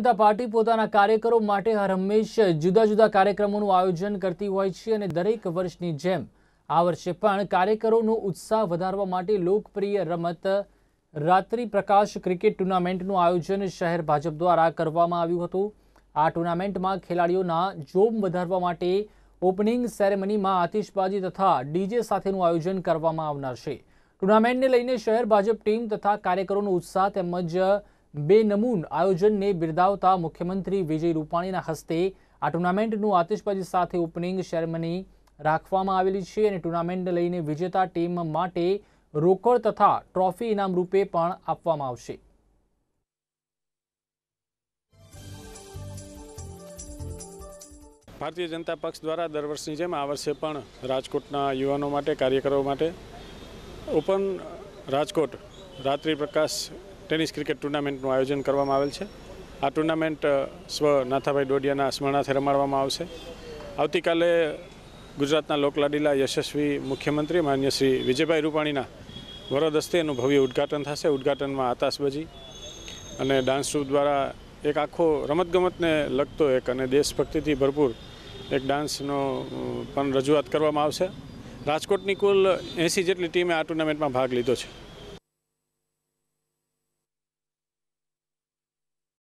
જનતા party પોતાના કાર્યકરો માટે હર હંમેશ જુદા જુદા કાર્યક્રમોનું આયોજન કરતી હોય છે અને દરેક વર્ષની જેમ આ વર્ષે પણ કાર્યકરોનો ઉત્સાહ વધારવા માટે લોકપ્રિય રમત રાત્રિ પ્રકાશ ક્રિકેટ ટુર્નામેન્ટનું આયોજન શહેર ભાજપ દ્વારા કરવામાં આવ્યું હતું આ ટુર્નામેન્ટમાં ખેલાડીઓના જોમ વધારવા માટે ઓપનિંગ સેરેમનીમાં આતિશબાજી તથા ડીજે સાથેનું આયોજન કરવામાં આવનાર છે ટુર્નામેન્ટને લઈને શહેર ભાજપ ટીમ તથા કાર્યકરોનો ઉત્સાહ તેમજ બે નમૂન આયોજનને બિરદાવતા મુખ્યમંત્રી વિજય રૂપાણીના હસ્તે આ ટુર્નામેન્ટનું આતિશબાજી સાથે ઓપનિંગ સેરેમની રાખવામાં આવેલી છે અને ટુર્નામેન્ટ લઈને વિજેતા ટીમ માટે રોકડ તથા ટ્રોફી ઇનામ રૂપે પણ આપવામાં આવશે ભારતીય જનતા પક્ષ દ્વારા દર વર્ષની જેમ આ વર્ષે પણ રાજકોટના યુવાનો માટે કાર્યકરો માટે ઓપન રાજકોટ રાત્રિ પ્રકાશ ટેનિસ ક્રિકેટ ટુર્નામેન્ટનું આયોજન કરવામાં આવેલ છે આ ટુર્નામેન્ટ સ્વ નાથાભાઈ ડોડિયાના સ્મરણાર્થે રમાડવામાં આવશે આવતીકાલે ગુજરાતના લોકલાડીલા યશસ્વી મુખ્યમંત્રી માન્ય શ્રી વિજયભાઈ રૂપાણીના વરદસ્તે એનું ભવ્ય ઉદ્ઘાટન થશે ઉદ્ઘાટનમાં આતાશબાજી અને ડાન્સ ટ્રુપ દ્વારા એક આખો રમતગમતને લગતો એક અને દેશભક્તિથી ભરપૂર એક ડાન્સનો પણ રજૂઆત કરવામાં આવશે રાજકોટની કુલ એંસી જેટલી ટીમે આ ટુર્નામેન્ટમાં ભાગ લીધો છે